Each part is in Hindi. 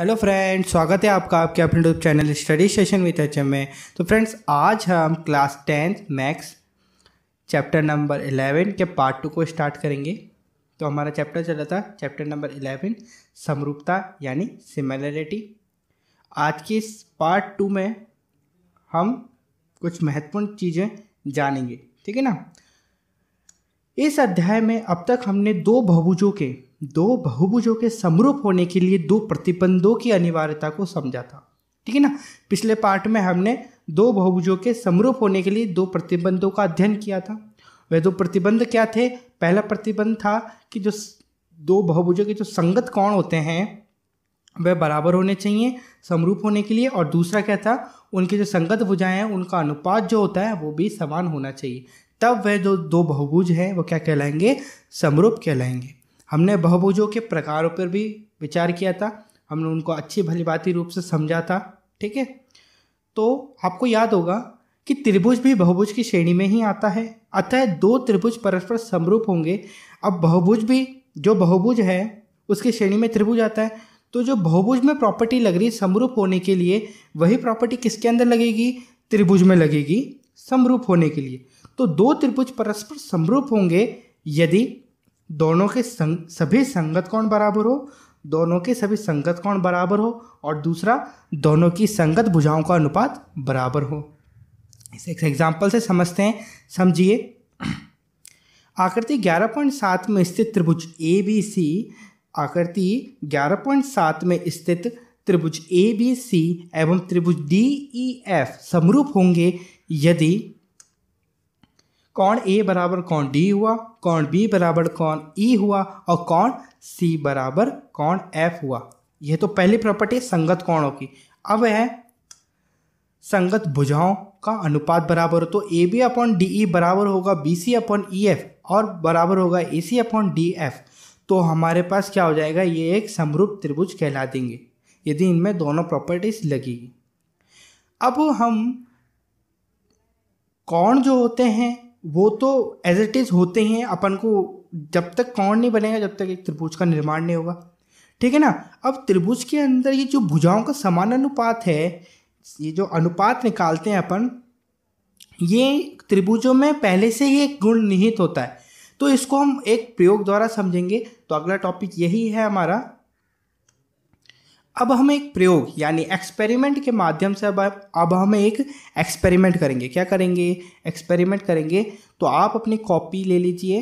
हेलो फ्रेंड्स स्वागत है आपका आपके अपने YouTube channel study session with H में तो फ्रेंड्स आज हम class tenth maths chapter number eleven के पार्ट टू को स्टार्ट करेंगे तो हमारा चैप्टर चला था चैप्टर नंबर इलेवन समरूपता यानी सिमिलरिटी आज के इस पार्ट टू में हम कुछ महत्वपूर्ण चीज़ें जानेंगे ठीक है ना इस अध्याय में अब तक हमने दो बहुभुजों के दो बहुभुजों के समरूप होने के लिए दो प्रतिबंधों की अनिवार्यता को समझा था ठीक है ना पिछले पार्ट में हमने दो बहुभुजों के समरूप होने के लिए दो प्रतिबंधों का अध्ययन किया था वह दो प्रतिबंध क्या थे पहला प्रतिबंध था कि जो दो बहुभुजों के जो संगत कौन होते हैं वह बराबर होने चाहिए समरूप होने के लिए और दूसरा क्या था उनके जो संगत भुजाएं हैं उनका अनुपात जो होता है वो भी समान होना चाहिए तब वह जो दो बहुभुज हैं वो क्या कहलाएंगे समरूप कहलाएंगे हमने बहुभुजों के प्रकारों पर भी विचार किया था हमने उनको अच्छी भली भाती रूप से समझा था ठीक है तो आपको याद होगा कि त्रिभुज भी बहुभुज की श्रेणी में ही आता है अतः दो त्रिभुज परस्पर समरूप होंगे अब बहुभुज भी जो बहुभुज है उसकी श्रेणी में त्रिभुज आता है तो जो बहुभुज में प्रॉपर्टी लग रही है समरूप होने के लिए वही प्रॉपर्टी किसके अंदर लगेगी त्रिभुज में लगेगी समरूप होने के लिए तो दो त्रिभुज परस्पर समरूप होंगे यदि दोनों के संग सभी संगत कौन बराबर हो दोनों के सभी संगत कौन बराबर हो और दूसरा दोनों की संगत भुजाओं का अनुपात बराबर हो इसे एक एग्जाम्पल से समझते हैं समझिए आकृति 11.7 में स्थित त्रिभुज ए बी सी आकृति 11.7 में स्थित त्रिभुज ए बी सी एवं त्रिभुज डी ई एफ समरूप होंगे यदि कौन ए बराबर कौन डी हुआ कौन बी बराबर कौन ई e हुआ और कौन सी बराबर कौन एफ हुआ यह तो पहली प्रॉपर्टी संगत कोणों की अब है संगत भुजाओं का अनुपात बराबर हो तो A B upon D E e बराबर होगा B C upon E e F और बराबर होगा A C upon D F तो हमारे पास क्या हो जाएगा ये एक समरूप त्रिभुज कहला देंगे यदि इनमें दोनों प्रॉपर्टीज लगेगी अब हम कौन जो होते हैं वो तो एज इट इज़ होते हैं अपन को जब तक कौन नहीं बनेगा जब तक एक त्रिभुज का निर्माण नहीं होगा ठीक है ना अब त्रिभुज के अंदर ये जो भुजाओं का समान अनुपात है ये जो अनुपात निकालते हैं अपन ये त्रिभुजों में पहले से ही एक गुण निहित होता है तो इसको हम एक प्रयोग द्वारा समझेंगे तो अगला टॉपिक यही है हमारा अब हम एक प्रयोग यानी एक्सपेरिमेंट के माध्यम से अब अब हम एक एक्सपेरिमेंट करेंगे क्या करेंगे एक्सपेरिमेंट करेंगे तो आप अपनी कॉपी ले लीजिए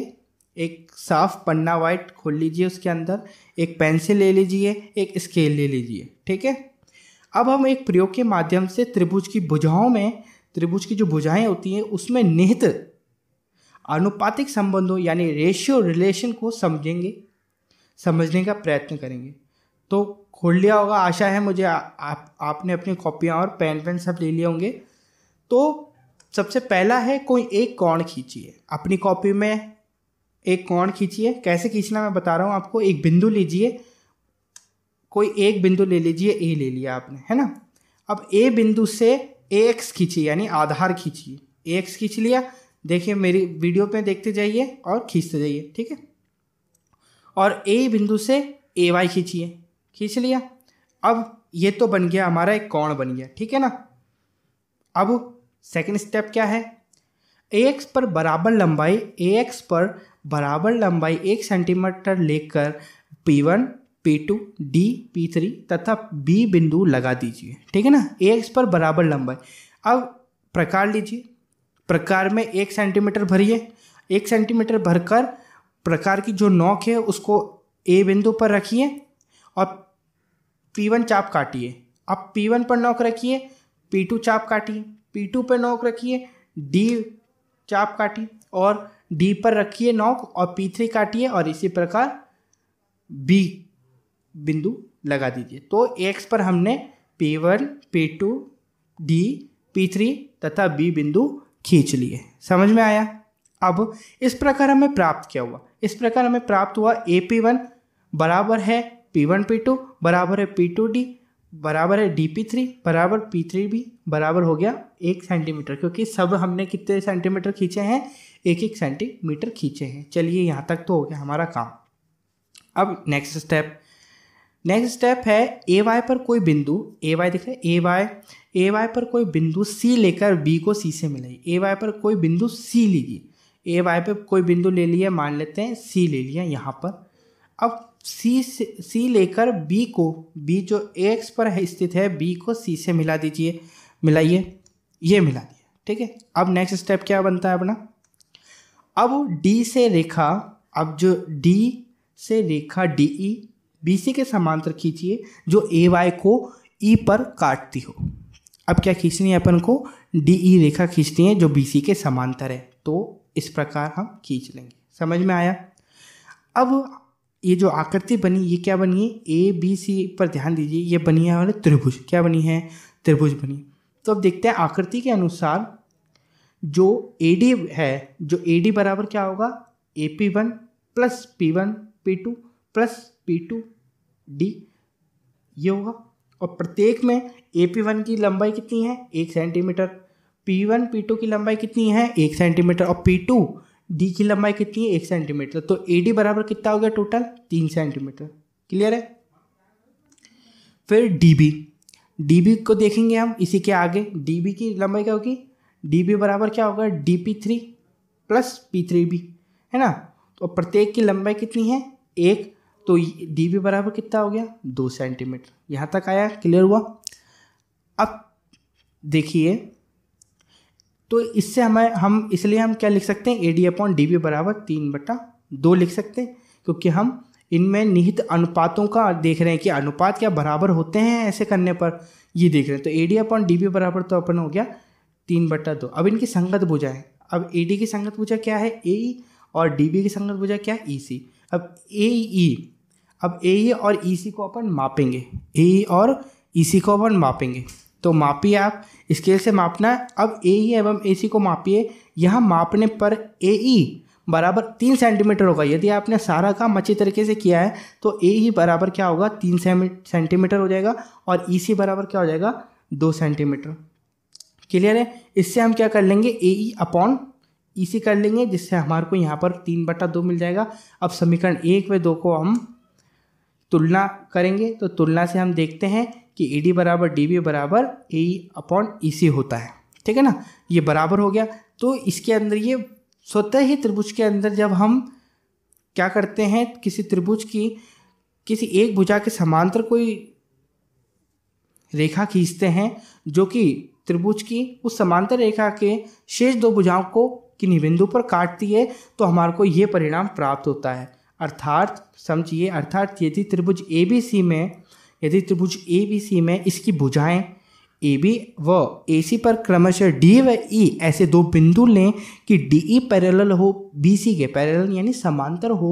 एक साफ पन्ना वाइट खोल लीजिए उसके अंदर एक पेंसिल ले लीजिए एक स्केल ले लीजिए ठीक है अब हम एक प्रयोग के माध्यम से त्रिभुज की भुजाओं में त्रिभुज की जो भुजाएं होती हैं उसमें निहित आनुपातिक संबंधों यानी रेशियो रिलेशन को समझेंगे समझने का प्रयत्न करेंगे तो खोल लिया होगा आशा है मुझे आ, आप आपने अपनी कॉपियाँ और पेन पेन सब ले लिए होंगे तो सबसे पहला है कोई एक कोण खींचिए अपनी कॉपी में एक कोण खींचिए कैसे खींचना मैं बता रहा हूँ आपको एक बिंदु लीजिए कोई एक बिंदु ले लीजिए ए ले लिया आपने है ना अब ए बिंदु से ए एक्स खींचिए यानी आधार खींचिए ए एक्स खींच लिया देखिए मेरी वीडियो पे देखते जाइए और खींचते जाइए ठीक है और ए बिंदु से ए वाई खींचिए खींच लिया अब ये तो बन गया हमारा एक कोण बन गया ठीक है ना अब सेकंड स्टेप क्या है ए एक्स पर बराबर लंबाई ए एक्स पर बराबर लंबाई एक सेंटीमीटर लेकर P one P two D P three तथा बी बिंदु लगा दीजिए ठीक है ना ए एक्स पर बराबर लंबाई अब प्रकार लीजिए प्रकार में एक सेंटीमीटर भरिए एक सेंटीमीटर भरकर प्रकार की जो नोक है उसको ए बिंदु पर रखिए और पी वन चाप काटिए आप पी वन पर नोक रखिए पी टू चाप काटिए पी टू पर नोक रखिए डी चाप काटिए और डी पर रखिए नोक और पी थ्री काटिए और इसी प्रकार बी बिंदु लगा दीजिए तो एक्स पर हमने P one P two D P three तथा बी बिंदु खींच लिए समझ में आया अब इस प्रकार हमें प्राप्त क्या हुआ इस प्रकार हमें प्राप्त हुआ ए पी वन बराबर है पी वन पी टू बराबर है पी टू डी बराबर है डी पी थ्री बराबर पी थ्री बी बराबर हो गया एक सेंटीमीटर क्योंकि सब हमने कितने सेंटीमीटर खींचे हैं एक एक सेंटीमीटर खींचे हैं चलिए यहाँ तक तो हो गया हमारा काम अब नेक्स्ट स्टेप नेक्स्ट स्टेप है ए वाई पर कोई बिंदु ए वाई दिख रहा है ए वाई ए वाई पर कोई बिंदु सी लेकर बी को सी से मिलाइए ए वाई पर कोई बिंदु सी लीजिए ए वाई पर कोई बिंदु ले लिया मान लेते हैं सी ले लिया यहाँ पर अब सी से सी लेकर बी को बी जो एक्स पर है स्थित है बी को सी से मिला दीजिए मिलाइए ये मिला दिए ठीक है अब नेक्स्ट स्टेप क्या बनता है अपना अब डी से रेखा अब जो डी से रेखा डी ई बी सी के समांतर खींचिए जो ए वाई को ई e पर काटती हो अब क्या खींचनी है अपन को डी ई e रेखा खींचती है जो बी सी के समांतर है तो इस प्रकार हम खींच लेंगे समझ में आया अब ये जो आकृति बनी ये क्या बनी है ए बी सी पर ध्यान दीजिए ये बनी है हमारे त्रिभुज क्या बनी है त्रिभुज बनी तो अब देखते हैं आकृति के अनुसार जो ए डी है जो ए डी बराबर क्या होगा A P one plus P one P two plus P two D ये होगा और प्रत्येक में ए पी वन की लंबाई कितनी है एक centimetre P one P two की लंबाई कितनी है एक सेंटीमीटर और पी टू डी की लंबाई कितनी है एक सेंटीमीटर तो ए डी बराबर कितना हो गया टोटल तीन सेंटीमीटर क्लियर है फिर डी बी डी बी को देखेंगे हम इसी के आगे डी बी की लंबाई क्या होगी डी बी बराबर क्या होगा D P three plus P three B है ना तो प्रत्येक की लंबाई कितनी है एक तो डी बी बराबर कितना हो गया दो सेंटीमीटर यहाँ तक आया क्लियर हुआ अब देखिए तो इससे हमें हम इसलिए हम क्या लिख सकते हैं A D upon D B बराबर तीन बटा दो लिख सकते हैं क्योंकि हम इनमें निहित अनुपातों का देख रहे हैं कि अनुपात क्या बराबर होते हैं ऐसे करने पर ये देख रहे हैं तो A D upon D B बराबर तो अपन हो गया तीन बट्टा दो अब इनकी संगत भुजा है अब ए डी की संगत भुजा क्या है ए ई और डी बी की संगत भुजा क्या है ई सी अब ए ई e, अब ए ई e और ई e सी को अपन मापेंगे ए ई और ई सी को अपन मापेंगे तो मापिए आप स्केल से मापना है अब ए ई e एवं ए सी को मापिए यहाँ मापने पर ए ई e बराबर तीन सेंटीमीटर होगा यदि आपने सारा काम अच्छी तरीके से किया है तो ए ही e बराबर क्या होगा तीन सेंटीमीटर हो जाएगा और ई सी बराबर क्या हो जाएगा दो सेंटीमीटर क्लियर है इससे हम क्या कर लेंगे ए ई अपॉन ई सी कर लेंगे जिससे हमारे को यहाँ पर तीन बटा दो मिल जाएगा अब समीकरण एक व दो को हम तुलना करेंगे तो तुलना से हम देखते हैं कि ए डी बराबर डी बी बराबर ए अपॉन ई सी होता है ठीक है ना ये बराबर हो गया तो इसके अंदर ये स्वतः ही त्रिभुज के अंदर जब हम क्या करते हैं किसी त्रिभुज की किसी एक भुजा के समांतर कोई रेखा खींचते हैं जो कि त्रिभुज की उस समांतर रेखा के शेष दो भुजाओं को किन्हीं बिंदु पर काटती है तो हमारे को ये परिणाम प्राप्त होता है अर्थात समझिए अर्थात यदि त्रिभुज ए बी सी में यदि त्रिभुज ए बी सी में इसकी भुजाएं ए बी व ए सी पर क्रमशः डी व ई e ऐसे दो बिंदु लें कि डी ई पैरेलल हो बी सी के पैरेलल यानी समांतर हो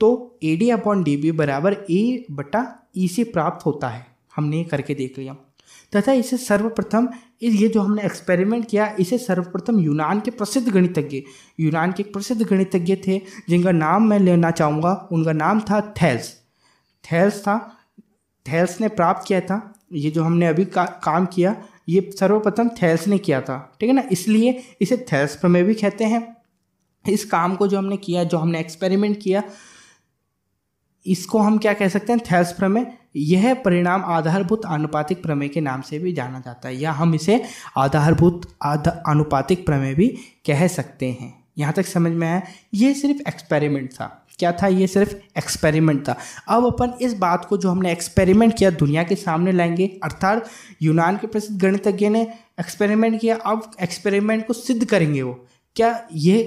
तो A D upon D B बराबर ए बटा ई e सी प्राप्त होता है हमने ये करके देख लिया तथा इसे सर्वप्रथम इस ये जो हमने एक्सपेरिमेंट किया इसे सर्वप्रथम यूनान के प्रसिद्ध गणितज्ञ यूनान के प्रसिद्ध गणितज्ञ थे जिनका नाम मैं लेना चाहूँगा उनका नाम था थैल्स थैल्स था थैल्स ने प्राप्त किया था ये जो हमने अभी का, काम किया ये सर्वप्रथम थैल्स ने किया था ठीक है ना इसलिए इसे थैल्स प्रमेय भी कहते हैं इस काम को जो हमने किया जो हमने एक्सपेरिमेंट किया इसको हम क्या कह सकते हैं थैल्स प्रमेय यह परिणाम आधारभूत आनुपातिक प्रमेय के नाम से भी जाना जाता है या हम इसे आधारभूत आध आनुपातिक प्रमेय भी कह सकते हैं यहाँ तक समझ में आया ये सिर्फ एक्सपेरिमेंट था क्या था ये सिर्फ एक्सपेरिमेंट था अब अपन इस बात को जो हमने एक्सपेरिमेंट किया दुनिया के सामने लाएंगे अर्थात यूनान के प्रसिद्ध गणितज्ञ ने एक्सपेरिमेंट किया अब एक्सपेरिमेंट को सिद्ध करेंगे वो क्या ये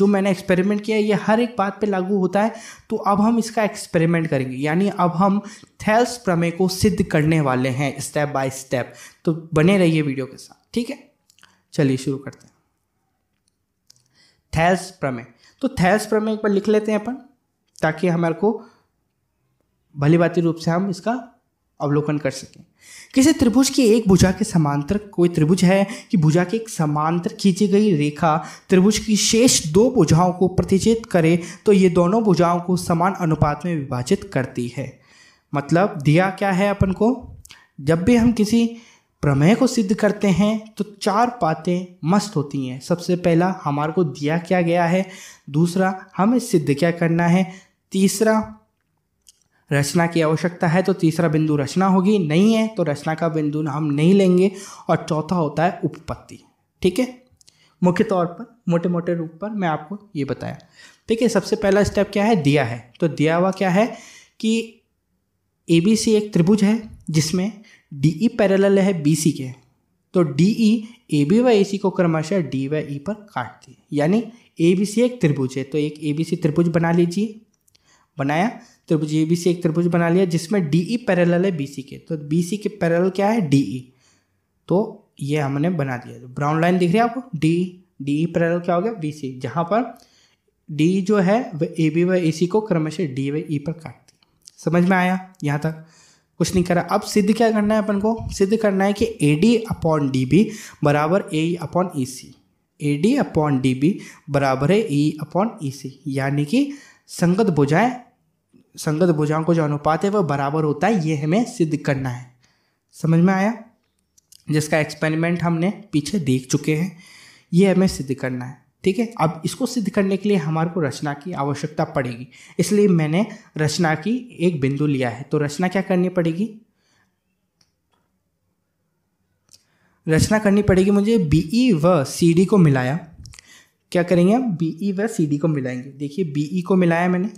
जो मैंने एक्सपेरिमेंट किया ये हर एक बात पे लागू होता है तो अब हम इसका एक्सपेरिमेंट करेंगे यानी अब हम थेल्स प्रमेय को सिद्ध करने वाले हैं स्टेप बाय स्टेप तो बने रहिए वीडियो के साथ ठीक है चलिए शुरू करते हैं थेल्स प्रमेय तो थेल्स प्रमेय एक बार लिख लेते हैं अपन ताकि हमारे को भली भांति रूप से हम इसका अवलोकन कर सकें किसी त्रिभुज की एक भुजा के समांतर कोई त्रिभुज है कि भुजा की एक समांतर खींची गई रेखा त्रिभुज की शेष दो भुजाओं को प्रतिच्छेद करे तो ये दोनों भुजाओं को समान अनुपात में विभाजित करती है मतलब दिया क्या है अपन को जब भी हम किसी प्रमेय को सिद्ध करते हैं तो चार बातें मस्त होती हैं सबसे पहला हमारे को दिया क्या गया है दूसरा हमें सिद्ध क्या करना है तीसरा रचना की आवश्यकता है तो तीसरा बिंदु रचना होगी नहीं है तो रचना का बिंदु हम नहीं लेंगे और चौथा होता है उपपत्ति ठीक है मुख्य तौर पर मोटे मोटे रूप पर मैं आपको ये बताया ठीक है सबसे पहला स्टेप क्या है दिया है तो दिया हुआ क्या है कि ए बी सी एक त्रिभुज है जिसमें डी ई पैरेलल है बी सी के तो डी ई ए बी व ए सी को क्रमशः डी व ई e पर काटती है यानी ए बी सी एक त्रिभुज है तो एक ए बी सी त्रिभुज बना लीजिए बनाया त्रिभुज ए बी सी एक त्रिभुज बना लिया जिसमें डी ई पैरेलल है बी सी के तो बी सी के पैरेलल क्या है डी ई e। तो ये हमने बना दिया ब्राउन लाइन दिख रही है आपको डी डी ई पैरेलल क्या हो गया बी सी जहाँ पर डी e जो है वह ए बी व ए सी को क्रमश डी व e ई पर काट दिया समझ में आया यहाँ तक कुछ नहीं करा अब सिद्ध क्या करना है अपन को सिद्ध करना है कि A D upon D B बराबर A upon E C A D upon D B बराबर है ई अपॉन ई सी यानी कि संगत बुझाएं संगत भुजाओं को जो अनुपात है वह बराबर होता है ये हमें सिद्ध करना है समझ में आया जिसका एक्सपेरिमेंट हमने पीछे देख चुके हैं ये हमें सिद्ध करना है ठीक है अब इसको सिद्ध करने के लिए हमारे को रचना की आवश्यकता पड़ेगी इसलिए मैंने रचना की एक बिंदु लिया है तो रचना क्या करनी पड़ेगी रचना करनी पड़ेगी मुझे बीई व सी डी को मिलाया क्या करेंगे हम बी ई e व सी डी को मिलाएंगे देखिए बी ई e को मिलाया मैंने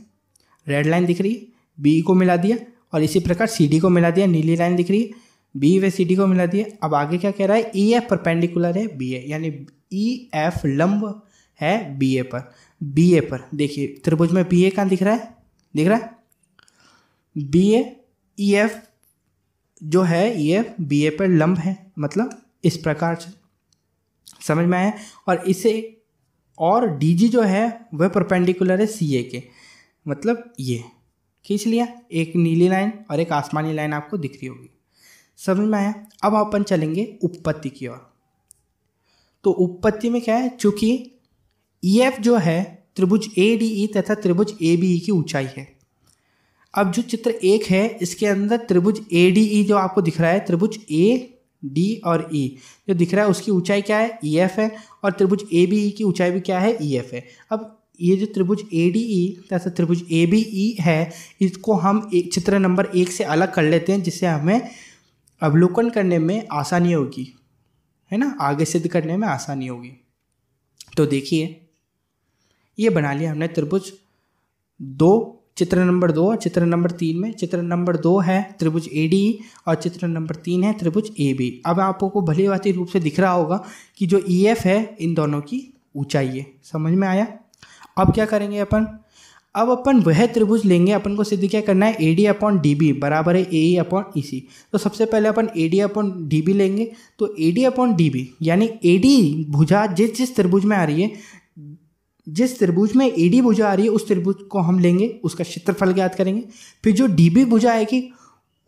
रेड लाइन दिख रही है बी ई e को मिला दिया और इसी प्रकार सी डी को मिला दिया नीली लाइन दिख रही है बी व सी डी को मिला दिया अब आगे क्या कह रहा है ई एफ परपेंडिकुलर है बी ए यानी ई एफ लंब है बी ए पर बी ए पर देखिए त्रिभुज में बी ए कहाँ दिख रहा है दिख रहा है बी ए ई एफ जो है ई एफ बी ए पर लंब है मतलब इस प्रकार से समझ में आया और इसे और डी जो है वह परपेंडिकुलर है सी ए के मतलब ये खींच लिया एक नीली लाइन और एक आसमानी लाइन आपको दिख रही होगी समझ में आया अब अपन चलेंगे उपपत्ति की ओर तो उपपत्ति में क्या है चूंकि ई e एफ जो है त्रिभुज ए डी ई तथा त्रिभुज ए बी ई की ऊंचाई है अब जो चित्र एक है इसके अंदर त्रिभुज ए डी ई जो आपको दिख रहा है त्रिभुज ए डी और ई e. जो दिख रहा है उसकी ऊंचाई क्या है ई e एफ है और त्रिभुज ए बी ई की ऊंचाई भी क्या है ई e एफ है अब ये जो त्रिभुज ए डी ई तथा त्रिभुज ए बी ई है इसको हम एक चित्र नंबर एक से अलग कर लेते हैं जिससे हमें अवलोकन करने में आसानी होगी है ना आगे सिद्ध करने में आसानी होगी तो देखिए ये बना लिया हमने त्रिभुज दो चित्र नंबर दो चित्र नंबर तीन में चित्र नंबर दो है त्रिभुज ए डी और चित्र नंबर तीन है त्रिभुज ए बी अब आपको भले रूप से दिख रहा होगा कि जो ई e एफ है इन दोनों की ऊंचाई है समझ में आया अब क्या करेंगे अपन अब अपन वह त्रिभुज लेंगे अपन को सिद्ध क्या करना है A D upon D B बराबर है ए ई अपॉन ई सी तो सबसे पहले अपन A D upon D B लेंगे तो A D upon D B यानी ए डी भुजा जिस जिस त्रिभुज में आ रही है जिस त्रिभुज में ए डी भुजा आ रही है उस त्रिभुज को हम लेंगे उसका क्षेत्रफल ज्ञात करेंगे फिर जो डी बी भुजा आएगी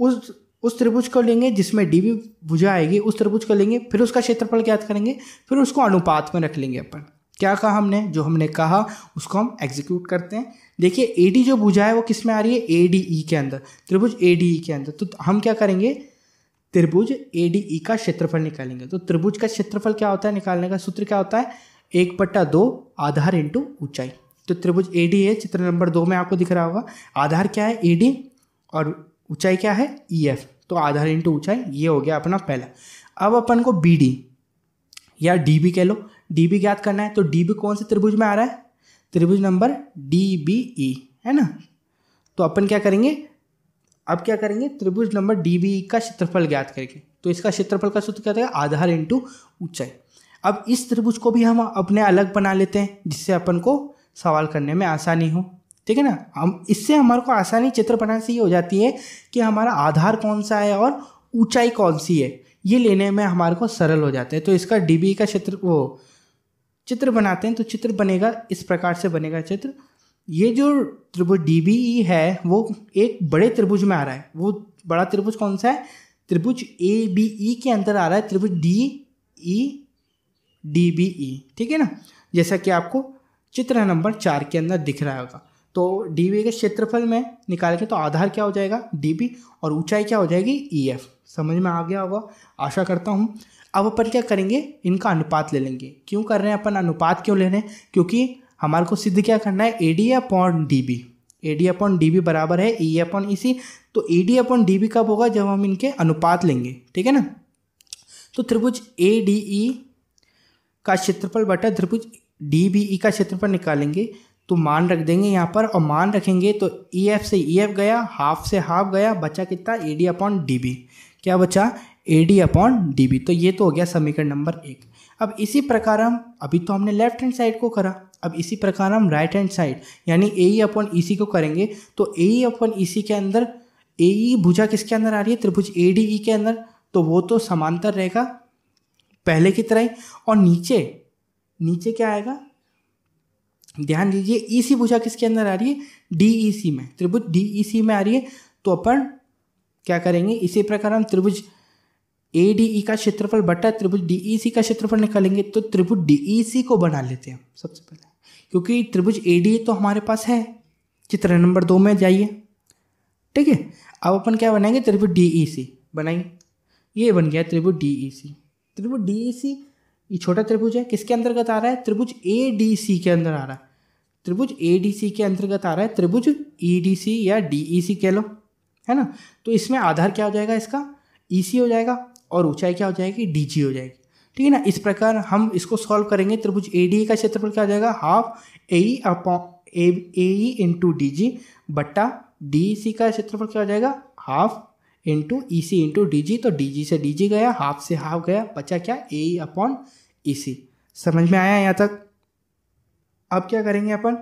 उस उस त्रिभुज को लेंगे जिसमें डी बी भुजा आएगी उस त्रिभुज को लेंगे फिर उसका क्षेत्रफल ज्ञात करेंगे फिर उसको अनुपात में रख लेंगे अपन क्या कहा हमने जो हमने कहा उसको हम एग्जीक्यूट करते हैं देखिए ए डी जो भुजा है वो किस में आ रही है ए डी ई के अंदर त्रिभुज ए डी ई के अंदर तो हम क्या करेंगे त्रिभुज ए डी ई का क्षेत्रफल निकालेंगे तो त्रिभुज का क्षेत्रफल क्या होता है निकालने का सूत्र क्या होता है एक पट्टा दो आधार इंटू ऊंचाई तो त्रिभुज ए डी है चित्र नंबर दो में आपको दिख रहा होगा आधार क्या है ए डी और ऊंचाई क्या है ई e एफ तो आधार इंटू ऊंचाई ये हो गया अपना पहला अब अपन को बी डी या डी बी कह लो डी बी ज्ञात करना है तो डी बी कौन से त्रिभुज में आ रहा है त्रिभुज नंबर डी बी ई है ना तो अपन क्या करेंगे अब क्या करेंगे त्रिभुज नंबर डी बी e का क्षेत्रफल ज्ञात करेंगे तो इसका क्षेत्रफल का सूत्र क्या था आधार इंटू ऊंचाई अब इस त्रिभुज को भी हम अपने अलग बना लेते हैं जिससे अपन को सवाल करने में आसानी हो ठीक है ना हम इससे हमारे को आसानी चित्र बनाने से ये हो जाती है कि हमारा आधार कौन सा है और ऊंचाई कौन सी है ये लेने में हमारे को सरल हो जाता है तो इसका डीबी का चित्र वो चित्र बनाते हैं तो चित्र बनेगा इस प्रकार से बनेगा चित्र ये जो त्रिभुज डी e है वो एक बड़े त्रिभुज में आ रहा है वो बड़ा त्रिभुज कौन सा है त्रिभुज ए बी ई के अंदर आ रहा है त्रिभुज D E e D B E ठीक है ना जैसा कि आपको चित्र नंबर चार के अंदर दिख रहा होगा तो डी बी e के क्षेत्रफल में निकाल के तो आधार क्या हो जाएगा डी बी और ऊंचाई क्या हो जाएगी ई e एफ समझ में आ गया होगा आशा करता हूँ अब अपन क्या करेंगे इनका अनुपात ले लेंगे क्यों कर रहे हैं अपन अनुपात क्यों ले रहे हैं क्योंकि हमारे को सिद्ध क्या करना है A D upon D B A D upon D B बराबर है ई अपॉन ई सी तो A D upon D B कब होगा जब हम इनके अनुपात लेंगे ठीक है ना तो त्रिभुज ए डी ई का क्षेत्रफल बटा त्रिभुज डी बी ई का क्षेत्रफल निकालेंगे तो मान रख देंगे यहाँ पर और मान रखेंगे तो ई e एफ से ई e एफ गया हाफ से हाफ गया बचा कितना A D upon D B क्या बचा A D upon D B तो ये तो हो गया समीकरण नंबर एक अब इसी प्रकार हम अभी तो हमने लेफ्ट हैंड साइड को करा अब इसी प्रकार हम राइट हैंड साइड यानी ए ई अपॉन ई सी को करेंगे तो ए ई अपॉन ई सी के अंदर ए ई e भुजा किसके अंदर आ रही है त्रिभुज ए डी ई के अंदर तो वो तो समांतर रहेगा पहले की तरह ही और नीचे नीचे क्या आएगा ध्यान दीजिए ई e सी भुजा किसके अंदर आ रही है डी ई सी में त्रिभुज डी ई सी में आ रही है तो अपन क्या करेंगे इसी प्रकार हम त्रिभुज ए डी ई का क्षेत्रफल बटा त्रिभुज डी ई सी का क्षेत्रफल निकालेंगे तो त्रिभुज डी ई सी को बना लेते हैं सबसे पहले क्योंकि त्रिभुज ए डी e तो हमारे पास है चित्र नंबर दो में जाइए ठीक है अब अपन क्या बनाएंगे त्रिभुज डी ई सी बनाएंगे ये बन गया त्रिभुज डी ई सी त्रिभुज डी e ये छोटा त्रिभुज है किसके अंतर्गत आ रहा है त्रिभुज ए के अंदर आ रहा है त्रिभुज ए के अंतर्गत आ रहा है त्रिभुज ई e या डी ई e कह लो है ना तो इसमें आधार क्या हो जाएगा इसका ई हो जाएगा और ऊंचाई क्या हो जाएगी डी हो जाएगी ठीक है ना इस प्रकार हम इसको सॉल्व करेंगे त्रिभुज ए का क्षेत्रफल क्या हो जाएगा half A upon A E into D G बट्टा डी सी का क्षेत्रफल क्या हो जाएगा half into E C into D G तो डी जी से डी जी गया हाफ से हाफ गया बचा क्या ए अपॉन ई सी समझ में आया यहाँ तक अब क्या करेंगे अपन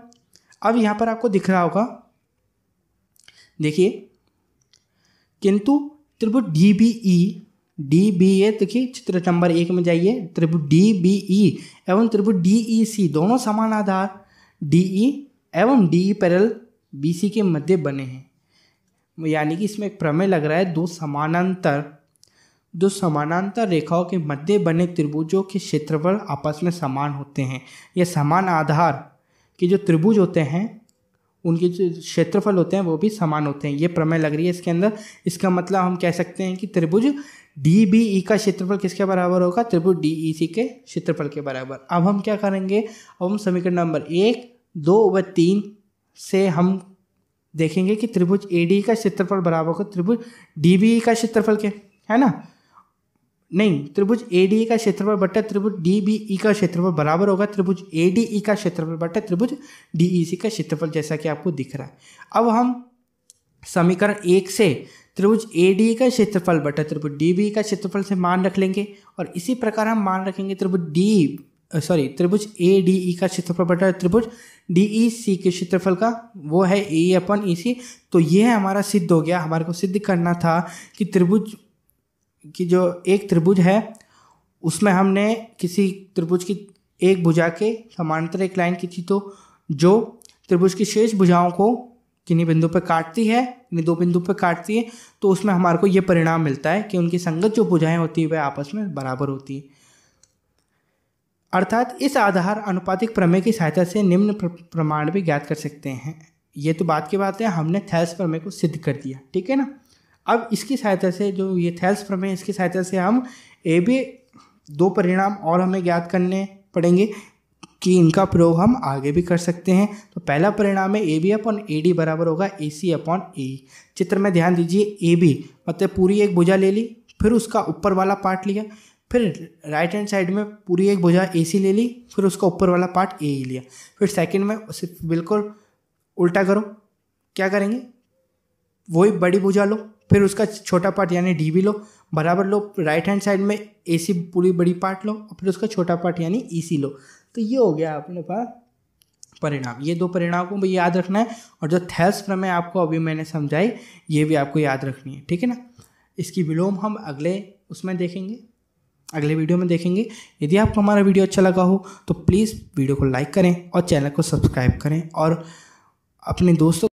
अब यहाँ पर आपको दिख रहा होगा देखिए किंतु त्रिभुज D B E D B A देखिए चित्र नंबर एक में जाइए त्रिभुज डी बी ई एवं त्रिभुज डी ई सी दोनों समान आधार डी ई e एवं डी पैरल बी सी के मध्य बने हैं यानी कि इसमें एक प्रमेय लग रहा है दो समानांतर दो समानांतर रेखाओं के मध्य बने त्रिभुजों के क्षेत्रफल आपस में समान होते हैं यह समान आधार के जो त्रिभुज होते हैं उनके जो क्षेत्रफल होते हैं वो भी समान होते हैं ये प्रमेय लग रही है इसके अंदर इसका मतलब हम कह सकते हैं कि त्रिभुज डी बी ई का क्षेत्रफल किसके बराबर होगा त्रिभुज डी ई सी के क्षेत्रफल के बराबर अब हम क्या करेंगे अब हम समीकरण नंबर एक दो व तीन से हम देखेंगे कि त्रिभुज ए e e e का क्षेत्रफल बराबर होगा त्रिभुज डी का क्षेत्रफल के है ना नहीं त्रिभुज ए का क्षेत्रफल बटे त्रिभुज डी का क्षेत्रफल बराबर होगा त्रिभुज ए का क्षेत्रफल बटा त्रिभुज डी का क्षेत्रफल जैसा कि आपको दिख रहा है अब हम समीकरण एक से त्रिभुज ए का क्षेत्रफल बटे त्रिभुज डी का क्षेत्रफल से मान रख लेंगे और इसी प्रकार हम मान रखेंगे त्रिभुज डी सॉरी त्रिभुज ए डी ई का क्षेत्रफल बटा त्रिभुज डी ई सी के क्षेत्रफल का वो है ए अपन ई सी तो ये हमारा सिद्ध हो गया हमारे को सिद्ध करना था कि त्रिभुज की जो एक त्रिभुज है उसमें हमने किसी त्रिभुज की एक भुजा के समांतर एक लाइन की थी तो जो त्रिभुज की शेष भुजाओं को किन्हीं बिंदु पर काटती है किन्हीं दो बिंदु पर काटती है तो उसमें हमारे को ये परिणाम मिलता है कि उनकी संगत जो भुजाएं होती है वह आपस में बराबर होती है अर्थात इस आधार अनुपातिक प्रमेय की सहायता से निम्न प्रमाण भी ज्ञात कर सकते हैं ये तो बात की बात है हमने थैल्स प्रमेय को सिद्ध कर दिया ठीक है ना अब इसकी सहायता से जो ये थैल्स प्रमेय इसकी सहायता से हम ए भी दो परिणाम और हमें ज्ञात करने पड़ेंगे कि इनका प्रयोग हम आगे भी कर सकते हैं तो पहला परिणाम है A B upon A D बराबर होगा ए सी अपॉन ए चित्र में ध्यान दीजिए ए बी मतलब पूरी एक भुजा ले ली फिर उसका ऊपर वाला पार्ट लिया फिर राइट हैंड साइड में पूरी एक भुजा ए सी ले ली फिर उसका ऊपर वाला पार्ट ए ही लिया फिर सेकेंड में उसे बिल्कुल उल्टा करो क्या करेंगे वही बड़ी भुजा लो फिर उसका छोटा पार्ट यानी डी भी लो बराबर लो राइट हैंड साइड में ए सी पूरी बड़ी पार्ट लो और फिर उसका छोटा पार्ट यानी ई e सी लो तो ये हो गया अपने पास परिणाम ये दो परिणाम को भी याद रखना है और जो थैल्स प्रमेय आपको अभी मैंने समझाई ये भी आपको याद रखनी है ठीक है ना इसकी विलोम हम अगले उसमें देखेंगे अगले वीडियो में देखेंगे यदि आपको हमारा वीडियो अच्छा लगा हो तो प्लीज़ वीडियो को लाइक करें और चैनल को सब्सक्राइब करें और अपने दोस्तों